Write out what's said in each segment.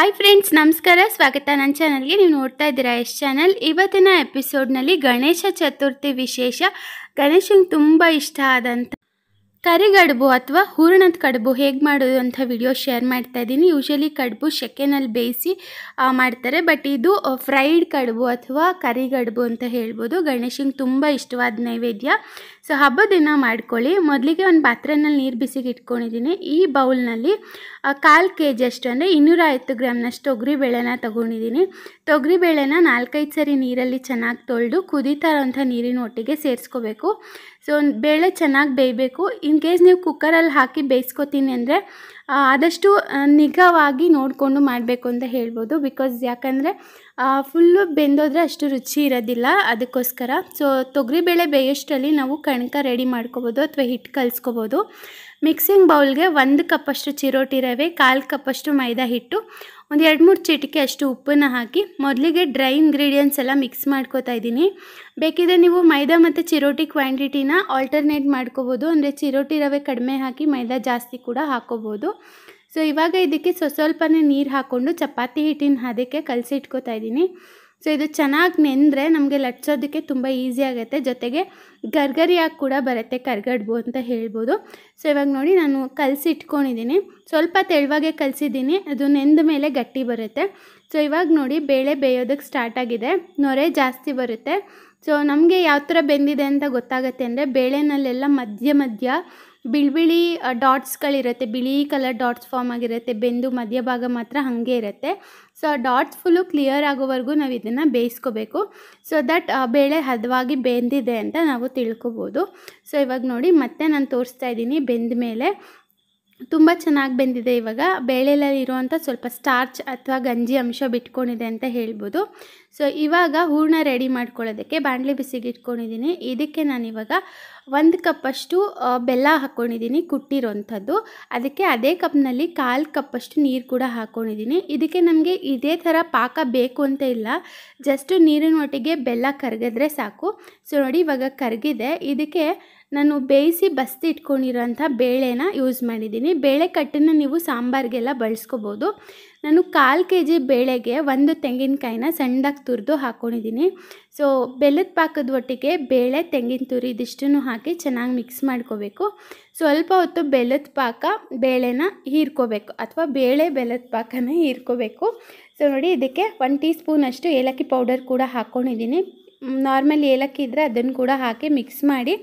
hi friends ನಮಸ್ಕಾರ ಸ್ವಾಗತ ನನ್ನ ಚಾನಲ್ಗೆ ನೀವು ನೋಡ್ತಾ ಇದ್ದೀರಾ ಎಸ್ ಚಾನಲ್ ಇವತ್ತಿನ ಎಪಿಸೋಡ್ನಲ್ಲಿ ಗಣೇಶ ಚತುರ್ಥಿ ವಿಶೇಷ ಗಣೇಶನ್ಗೆ ತುಂಬ ಇಷ್ಟ ಆದಂಥ ಕರಿಗಡುಬು ಅಥವಾ ಹೂರಣದ ಕಡುಬು ಹೇಗೆ ಮಾಡೋದು ಅಂತ ವಿಡಿಯೋ ಶೇರ್ ಮಾಡ್ತಾ ಇದ್ದೀನಿ ಯೂಶಲಿ ಕಡುಬು ಶೆಕೆನಲ್ಲಿ ಬೇಯಿಸಿ ಮಾಡ್ತಾರೆ ಬಟ್ ಇದು ಫ್ರೈಡ್ ಕಡುಬು ಅಥವಾ ಕರಿಗಡುಬು ಅಂತ ಹೇಳ್ಬೋದು ಗಣೇಶನ್ಗೆ ತುಂಬ ಇಷ್ಟವಾದ ನೈವೇದ್ಯ ಸೊ ಹಬ್ಬದ ದಿನ ಮಾಡ್ಕೊಳ್ಳಿ ಮೊದಲಿಗೆ ಒಂದು ಪಾತ್ರೆನಲ್ಲಿ ನೀರು ಬಿಸಿಗೆ ಇಟ್ಕೊಂಡಿದ್ದೀನಿ ಈ ಬೌಲ್ನಲ್ಲಿ ಕಾಲು ಕೆ ಜಿ ಅಷ್ಟು ಅಂದರೆ ಇನ್ನೂರ ಐವತ್ತು ಗ್ರಾಮ್ನಷ್ಟು ತೊಗರಿಬೇಳೆನ ತೊಗೊಂಡಿದ್ದೀನಿ ಬೇಳೆನ ನಾಲ್ಕೈದು ಸರಿ ನೀರಲ್ಲಿ ಚೆನ್ನಾಗಿ ತೊಳೆದು ಕುದೀತಾ ಇರೋಂಥ ನೀರಿನ ಒಟ್ಟಿಗೆ ಸೇರಿಸ್ಕೋಬೇಕು ಸೊ ಬೇಳೆ ಚೆನ್ನಾಗಿ ಬೇಯಬೇಕು ಇನ್ ಕೇಸ್ ನೀವು ಕುಕ್ಕರಲ್ಲಿ ಹಾಕಿ ಬೇಯಿಸ್ಕೊತೀನಿ ಅಂದರೆ ಆದಷ್ಟು ನಿಗವಾಗಿ ನೋಡಿಕೊಂಡು ಮಾಡಬೇಕು ಅಂತ ಹೇಳ್ಬೋದು ಬಿಕಾಸ್ ಯಾಕಂದರೆ ಫುಲ್ಲು ಬೆಂದೋದ್ರೆ ಅಷ್ಟು ರುಚಿ ಇರೋದಿಲ್ಲ ಅದಕ್ಕೋಸ್ಕರ ಸೊ ತೊಗರಿಬೇಳೆ ಬೇಯೋಷ್ಟರಲ್ಲಿ ನಾವು ಕಣಕ ರೆಡಿ ಮಾಡ್ಕೋಬೋದು ಅಥವಾ ಹಿಟ್ಟು ಕಲಿಸ್ಕೋಬೋದು ಮಿಕ್ಸಿಂಗ್ ಬೌಲ್ಗೆ ಒಂದು ಕಪ್ಪಷ್ಟು ಚಿರೋಟಿ ರವೆ ಕಾಲು ಕಪ್ಪಷ್ಟು ಮೈದಾ ಹಿಟ್ಟು ಒಂದು ಎರಡು ಮೂರು ಚಿಟಿಕೆ ಅಷ್ಟು ಉಪ್ಪನ್ನು ಹಾಕಿ ಮೊದಲಿಗೆ ಡ್ರೈ ಇಂಗ್ರೀಡಿಯೆಂಟ್ಸ್ ಎಲ್ಲ ಮಿಕ್ಸ್ ಮಾಡ್ಕೋತಾ ಇದ್ದೀನಿ ಬೇಕಿದ್ರೆ ನೀವು ಮೈದಾ ಮತ್ತು ಚಿರೋಟಿ ಕ್ವಾಂಟಿಟಿನ ಆಲ್ಟರ್ನೇಟ್ ಮಾಡ್ಕೋಬೋದು ಅಂದರೆ ಚಿರೋಟಿ ರವೆ ಕಡಿಮೆ ಹಾಕಿ ಮೈದಾ ಜಾಸ್ತಿ ಕೂಡ ಹಾಕೋಬೋದು ಸೊ ಇವಾಗ ಇದಕ್ಕೆ ಸ್ವಸ್ವಲ್ಪನೇ ಸ್ವಲ್ಪನೇ ನೀರು ಹಾಕ್ಕೊಂಡು ಚಪಾತಿ ಹಿಟ್ಟಿನ ಅದಕ್ಕೆ ಕಲಸಿಟ್ಕೋತಾ ಇದ್ದೀನಿ ಸೊ ಇದು ಚೆನ್ನಾಗಿ ನೆಂದರೆ ನಮಗೆ ಲಟ್ಸೋದಕ್ಕೆ ತುಂಬ ಈಸಿ ಆಗುತ್ತೆ ಜೊತೆಗೆ ಗರ್ಗರಿಯಾಗಿ ಕೂಡ ಬರುತ್ತೆ ಕರ್ಗಡ್ಬು ಅಂತ ಹೇಳ್ಬೋದು ಸೊ ಇವಾಗ ನೋಡಿ ನಾನು ಕಲಸಿ ಇಟ್ಕೊಂಡಿದ್ದೀನಿ ಸ್ವಲ್ಪ ತೆಳುವಾಗೆ ಕಲಸಿದ್ದೀನಿ ಅದು ನೆಂದ ಮೇಲೆ ಗಟ್ಟಿ ಬರುತ್ತೆ ಸೊ ಇವಾಗ ನೋಡಿ ಬೇಳೆ ಬೇಯೋದಕ್ಕೆ ಸ್ಟಾರ್ಟ್ ಆಗಿದೆ ನೊರೆ ಜಾಸ್ತಿ ಬರುತ್ತೆ ಸೊ ನಮಗೆ ಯಾವ ಥರ ಬೆಂದಿದೆ ಅಂತ ಗೊತ್ತಾಗುತ್ತೆ ಅಂದರೆ ಬೇಳೆನಲ್ಲೆಲ್ಲ ಮಧ್ಯ ಮಧ್ಯ ಬಿಳಿ ಬಿಳಿ ಡಾಟ್ಸ್ಗಳಿರುತ್ತೆ ಬಿಳಿ ಕಲರ್ ಡಾಟ್ಸ್ ಫಾರ್ಮ್ ಆಗಿರುತ್ತೆ ಬೆಂದು ಮಧ್ಯಭಾಗ ಮಾತ್ರ ಹಾಗೆ ಇರುತ್ತೆ ಸೊ ಆ ಡಾಟ್ಸ್ ಫುಲ್ಲು ಕ್ಲಿಯರ್ ಆಗೋವರೆಗೂ ನಾವು ಇದನ್ನು ಬೇಯಿಸ್ಕೋಬೇಕು ಸೊ ದಟ್ ಬೇಳೆ ಹದವಾಗಿ ಬೆಂದಿದೆ ಅಂತ ನಾವು ತಿಳ್ಕೊಬೋದು ಸೊ ಇವಾಗ ನೋಡಿ ಮತ್ತೆ ನಾನು ತೋರಿಸ್ತಾ ಇದ್ದೀನಿ ಬೆಂದ ಮೇಲೆ ತುಂಬ ಚೆನ್ನಾಗಿ ಬೆಂದಿದೆ ಇವಾಗ ಬೇಳೆಯಲ್ಲಿ ಇರುವಂಥ ಸ್ವಲ್ಪ ಸ್ಟಾರ್ಚ್ ಅಥವಾ ಗಂಜಿ ಅಂಶ ಬಿಟ್ಕೊಂಡಿದೆ ಅಂತ ಹೇಳ್ಬೋದು ಸೊ ಇವಾಗ ಹೂರಣ ರೆಡಿ ಮಾಡ್ಕೊಳ್ಳೋದಕ್ಕೆ ಬಾಣಲೆ ಬಿಸಿಗೆ ಇಟ್ಕೊಂಡಿದ್ದೀನಿ ಇದಕ್ಕೆ ನಾನಿವಾಗ ಒಂದು ಕಪ್ಪಷ್ಟು ಬೆಲ್ಲ ಹಾಕ್ಕೊಂಡಿದ್ದೀನಿ ಕುಟ್ಟಿರೋಂಥದ್ದು ಅದಕ್ಕೆ ಅದೇ ಕಪ್ನಲ್ಲಿ ಕಾಲು ಕಪ್ಪಷ್ಟು ನೀರು ಕೂಡ ಹಾಕ್ಕೊಂಡಿದ್ದೀನಿ ಇದಕ್ಕೆ ನಮಗೆ ಇದೇ ಥರ ಪಾಕ ಬೇಕು ಅಂತ ಇಲ್ಲ ಜಸ್ಟು ನೀರಿನ ಒಟ್ಟಿಗೆ ಬೆಲ್ಲ ಕರಗಿದ್ರೆ ಸಾಕು ಸೊ ನೋಡಿ ಇವಾಗ ಕರಗಿದೆ ಇದಕ್ಕೆ ನಾನು ಬೇಯಿಸಿ ಬಸ್ತಿ ಇಟ್ಕೊಂಡಿರೋಂಥ ಬೇಳೆನ ಯೂಸ್ ಮಾಡಿದ್ದೀನಿ ಬೇಳೆ ಕಟ್ಟನ್ನು ನೀವು ಸಾಂಬಾರಿಗೆಲ್ಲ ಬಳಸ್ಕೋಬೋದು ನಾನು ಕಾಲು ಕೆ ಜಿ ಬೇಳೆಗೆ ಒಂದು ತೆಂಗಿನಕಾಯಿನ ಸಣ್ಣದಾಗಿ ತುರಿದು ಹಾಕ್ಕೊಂಡಿದ್ದೀನಿ ಸೊ ಬೆಲ್ಲದ ಪಾಕದ ಒಟ್ಟಿಗೆ ಬೇಳೆ ತೆಂಗಿನ ತುರಿ ಇದಿಷ್ಟನ್ನು ಹಾಕಿ ಚೆನ್ನಾಗಿ ಮಿಕ್ಸ್ ಮಾಡ್ಕೋಬೇಕು ಸ್ವಲ್ಪ ಹೊತ್ತು ಬೆಲ್ಲದ ಪಾಕ ಬೇಳೆನ ಹೀರ್ಕೋಬೇಕು ಅಥವಾ ಬೇಳೆ ಬೆಲ್ಲದ ಪಾಕನ ಹೀರ್ಕೋಬೇಕು ಸೊ ನೋಡಿ ಇದಕ್ಕೆ ಒನ್ ಟೀ ಸ್ಪೂನಷ್ಟು ಏಲಕ್ಕಿ ಪೌಡರ್ ಕೂಡ ಹಾಕ್ಕೊಂಡಿದ್ದೀನಿ ನಾರ್ಮಲ್ ಏಲಕ್ಕಿ ಇದ್ದರೆ ಅದನ್ನು ಕೂಡ ಹಾಕಿ ಮಿಕ್ಸ್ ಮಾಡಿ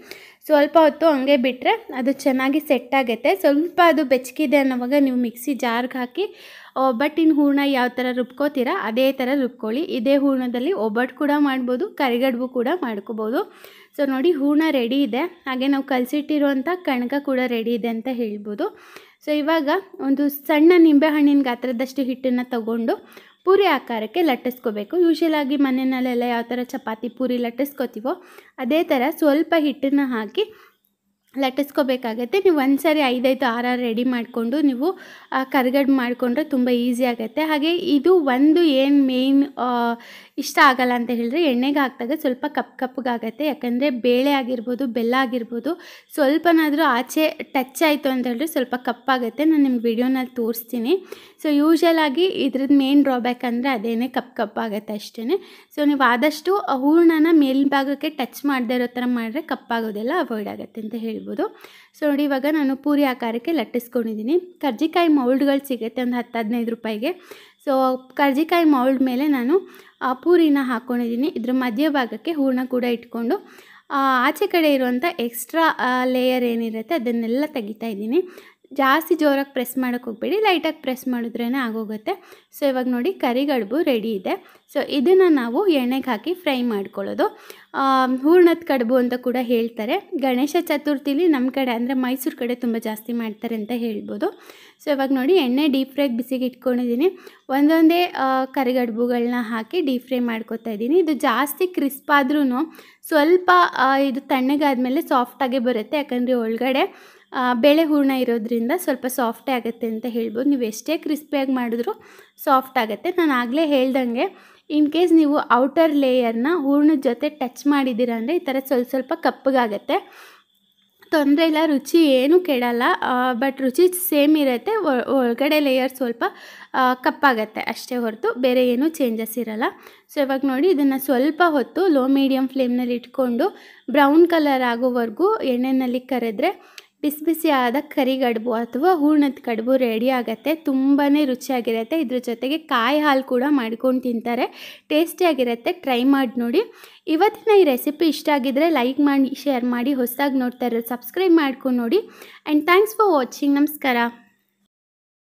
ಸ್ವಲ್ಪ ಹೊತ್ತು ಹಂಗೆ ಬಿಟ್ಟರೆ ಅದು ಚೆನ್ನಾಗಿ ಸೆಟ್ ಆಗುತ್ತೆ ಸ್ವಲ್ಪ ಅದು ಬೆಚ್ಚಗಿದೆ ಅನ್ನೋವಾಗ ನೀವು ಮಿಕ್ಸಿ ಜಾರ್ಗೆ ಹಾಕಿ ಒಬ್ಬಟ್ಟಿನ ಹೂರಣ ಯಾವ ಥರ ರುಬ್ಕೋತೀರ ಅದೇ ಥರ ರುಬ್ಕೊಳ್ಳಿ ಇದೇ ಹೂರ್ಣದಲ್ಲಿ ಒಬ್ಬಟ್ಟು ಕೂಡ ಮಾಡ್ಬೋದು ಕರಿಗಡ್ಬು ಕೂಡ ಮಾಡ್ಕೋಬೋದು ಸೊ ನೋಡಿ ಹೂರ್ಣ ರೆಡಿ ಇದೆ ಹಾಗೆ ನಾವು ಕಲಸಿಟ್ಟಿರುವಂಥ ಕಣಕ ಕೂಡ ರೆಡಿ ಇದೆ ಅಂತ ಹೇಳ್ಬೋದು ಸೊ ಇವಾಗ ಒಂದು ಸಣ್ಣ ನಿಂಬೆಹಣ್ಣಿನ ಗಾತ್ರದಷ್ಟು ಹಿಟ್ಟನ್ನು ತಗೊಂಡು ಪೂರಿ ಆಕಾರಕ್ಕೆ ಲಟ್ಟಿಸ್ಕೋಬೇಕು ಯೂಶಲಾಗಿ ಮನೆಯಲ್ಲೆಲ್ಲ ಯಾವ ಥರ ಚಪಾತಿ ಪೂರಿ ಲಟ್ಟಿಸ್ಕೋತೀವೋ ಅದೇ ಥರ ಸ್ವಲ್ಪ ಹಿಟ್ಟನ್ನು ಹಾಕಿ ಲಟ್ಟಿಸ್ಕೋಬೇಕಾಗತ್ತೆ ನೀವು ಒಂದು ಸಾರಿ ಐದೈದು ಆರ ರೆಡಿ ಮಾಡಿಕೊಂಡು ನೀವು ಕರ್ಗಡ್ ಮಾಡಿಕೊಂಡ್ರೆ ತುಂಬ ಈಸಿ ಆಗುತ್ತೆ ಹಾಗೆ ಇದು ಒಂದು ಏನು ಮೇಯ್ನ್ ಇಷ್ಟ ಆಗಲ್ಲ ಅಂತ ಹೇಳಿದ್ರೆ ಎಣ್ಣೆಗೆ ಹಾಕಿದಾಗ ಸ್ವಲ್ಪ ಕಪ್ ಕಪ್ಪಗಾಗತ್ತೆ ಯಾಕಂದರೆ ಬೇಳೆ ಆಗಿರ್ಬೋದು ಬೆಲ್ಲ ಆಗಿರ್ಬೋದು ಸ್ವಲ್ಪನಾದರೂ ಆಚೆ ಟಚ್ ಆಯಿತು ಅಂತ ಹೇಳಿದ್ರೆ ಸ್ವಲ್ಪ ಕಪ್ಪಾಗುತ್ತೆ ನಾನು ನಿಮ್ಗೆ ವಿಡಿಯೋನಲ್ಲಿ ತೋರಿಸ್ತೀನಿ ಸೊ ಯೂಶ್ವಲ್ ಆಗಿ ಇದ್ರದ್ದು ಮೇನ್ ಡ್ರಾಬ್ಯಾಕ್ ಅಂದರೆ ಅದೇನೇ ಕಪ್ ಕಪ್ಪಾಗುತ್ತೆ ಅಷ್ಟೇ ಸೊ ನೀವು ಆದಷ್ಟು ಹೂರ್ಣನ ಮೇಲ್ಭಾಗಕ್ಕೆ ಟಚ್ ಮಾಡದೇ ಇರೋ ಥರ ಮಾಡಿದ್ರೆ ಕಪ್ಪಾಗೋದೆಲ್ಲ ಅವಾಯ್ಡ್ ಆಗುತ್ತೆ ಅಂತ ಹೇಳಿ ಹೇಳ್ಬೋದು ಸೊ ನೋಡಿ ಇವಾಗ ನಾನು ಪೂರಿ ಆಕಾರಕ್ಕೆ ಲಟ್ಟಿಸ್ಕೊಂಡಿದ್ದೀನಿ ಕರ್ಜಿಕಾಯಿ ಮೌಲ್ಡ್ಗಳು ಸಿಗುತ್ತೆ ಒಂದು ಹತ್ತು ಹದಿನೈದು ರೂಪಾಯಿಗೆ ಸೊ ಕರ್ಜಿಕಾಯಿ ಮೌಲ್ಡ್ ಮೇಲೆ ನಾನು ಪೂರಿನ ಹಾಕ್ಕೊಂಡಿದ್ದೀನಿ ಇದ್ರ ಮಧ್ಯಭಾಗಕ್ಕೆ ಹೂರ್ಣ ಕೂಡ ಇಟ್ಕೊಂಡು ಆಚೆ ಕಡೆ ಇರುವಂಥ ಎಕ್ಸ್ಟ್ರಾ ಲೇಯರ್ ಏನಿರುತ್ತೆ ಅದನ್ನೆಲ್ಲ ತೆಗಿತಾ ಇದ್ದೀನಿ ಜಾಸ್ತಿ ಜೋರಾಗಿ ಪ್ರೆಸ್ ಮಾಡೋಕ್ಕೆ ಹೋಗಬೇಡಿ ಲೈಟಾಗಿ ಪ್ರೆಸ್ ಮಾಡಿದ್ರೇ ಆಗೋಗುತ್ತೆ ಸೊ ಇವಾಗ ನೋಡಿ ಕರಿಗಡುಬು ರೆಡಿ ಇದೆ ಸೊ ಇದನ್ನು ನಾವು ಎಣ್ಣೆಗೆ ಹಾಕಿ ಫ್ರೈ ಮಾಡ್ಕೊಳ್ಳೋದು ಹೂರ್ಣದ ಕಡುಬು ಅಂತ ಕೂಡ ಹೇಳ್ತಾರೆ ಗಣೇಶ ಚತುರ್ಥಿಲಿ ನಮ್ಮ ಕಡೆ ಅಂದರೆ ಮೈಸೂರು ಕಡೆ ತುಂಬ ಜಾಸ್ತಿ ಮಾಡ್ತಾರೆ ಅಂತ ಹೇಳ್ಬೋದು ಸೊ ಇವಾಗ ನೋಡಿ ಎಣ್ಣೆ ಡೀಪ್ ಫ್ರೈಗೆ ಬಿಸಿಗೆ ಇಟ್ಕೊಂಡಿದ್ದೀನಿ ಒಂದೊಂದೇ ಕರಿಗಡುಬುಗಳನ್ನ ಹಾಕಿ ಡೀಪ್ ಫ್ರೈ ಮಾಡ್ಕೊತಾ ಇದ್ದೀನಿ ಇದು ಜಾಸ್ತಿ ಕ್ರಿಸ್ಪ್ ಆದ್ರೂ ಸ್ವಲ್ಪ ಇದು ತಣ್ಣಗಾದ ಮೇಲೆ ಸಾಫ್ಟಾಗೇ ಬರುತ್ತೆ ಯಾಕಂದರೆ ಒಳಗಡೆ ಬೇಳೆ ಹೂರ್ಣ ಇರೋದ್ರಿಂದ ಸ್ವಲ್ಪ ಸಾಫ್ಟೇ ಆಗುತ್ತೆ ಅಂತ ಹೇಳ್ಬೋದು ನೀವು ಎಷ್ಟೇ ಕ್ರಿಸ್ಪಿಯಾಗಿ ಮಾಡಿದ್ರೂ ಸಾಫ್ಟ್ ಆಗುತ್ತೆ ನಾನು ಆಗಲೇ ಹೇಳ್ದಂಗೆ ಇನ್ ಕೇಸ್ ನೀವು ಔಟರ್ ಲೇಯರ್ನ ಹೂರ್ಣದ ಜೊತೆ ಟಚ್ ಮಾಡಿದ್ದೀರ ಅಂದರೆ ಈ ಥರ ಸ್ವಲ್ಪ ಸ್ವಲ್ಪ ಕಪ್ಪಗಾಗತ್ತೆ ತೊಂದರೆ ಇಲ್ಲ ರುಚಿ ಏನೂ ಕೆಡಲ್ಲ ಬಟ್ ರುಚಿ ಸೇಮ್ ಇರುತ್ತೆ ಒಳಗಡೆ ಲೇಯರ್ ಸ್ವಲ್ಪ ಕಪ್ಪಾಗತ್ತೆ ಅಷ್ಟೇ ಹೊರತು ಬೇರೆ ಏನೂ ಚೇಂಜಸ್ ಇರಲ್ಲ ಸೊ ಇವಾಗ ನೋಡಿ ಇದನ್ನು ಸ್ವಲ್ಪ ಹೊತ್ತು ಲೋ ಮೀಡಿಯಮ್ ಫ್ಲೇಮ್ನಲ್ಲಿ ಇಟ್ಕೊಂಡು ಬ್ರೌನ್ ಕಲರ್ ಆಗೋವರೆಗೂ ಎಣ್ಣೆನಲ್ಲಿ ಕರೆದ್ರೆ ಬಿಸಿ ಬಿಸಿಯಾದ ಕರಿಗಡುಬು ಅಥವಾ ಹೂರ್ಣದ ಕಡುಬು ರೆಡಿ ಆಗುತ್ತೆ ತುಂಬಾ ರುಚಿಯಾಗಿರುತ್ತೆ ಇದ್ರ ಜೊತೆಗೆ ಕಾಯಿ ಹಾಲು ಕೂಡ ಮಾಡ್ಕೊಂಡು ತಿಂತಾರೆ ಟೇಸ್ಟಿಯಾಗಿರುತ್ತೆ ಟ್ರೈ ಮಾಡಿ ನೋಡಿ ಇವತ್ತಿನ ಈ ರೆಸಿಪಿ ಇಷ್ಟ ಆಗಿದ್ದರೆ ಲೈಕ್ ಮಾಡಿ ಶೇರ್ ಮಾಡಿ ಹೊಸದಾಗಿ ನೋಡ್ತಾ ಇರೋದು ಸಬ್ಸ್ಕ್ರೈಬ್ ಮಾಡ್ಕೊಂಡು ನೋಡಿ ಆ್ಯಂಡ್ ಥ್ಯಾಂಕ್ಸ್ ಫಾರ್ ವಾಚಿಂಗ್ ನಮಸ್ಕಾರ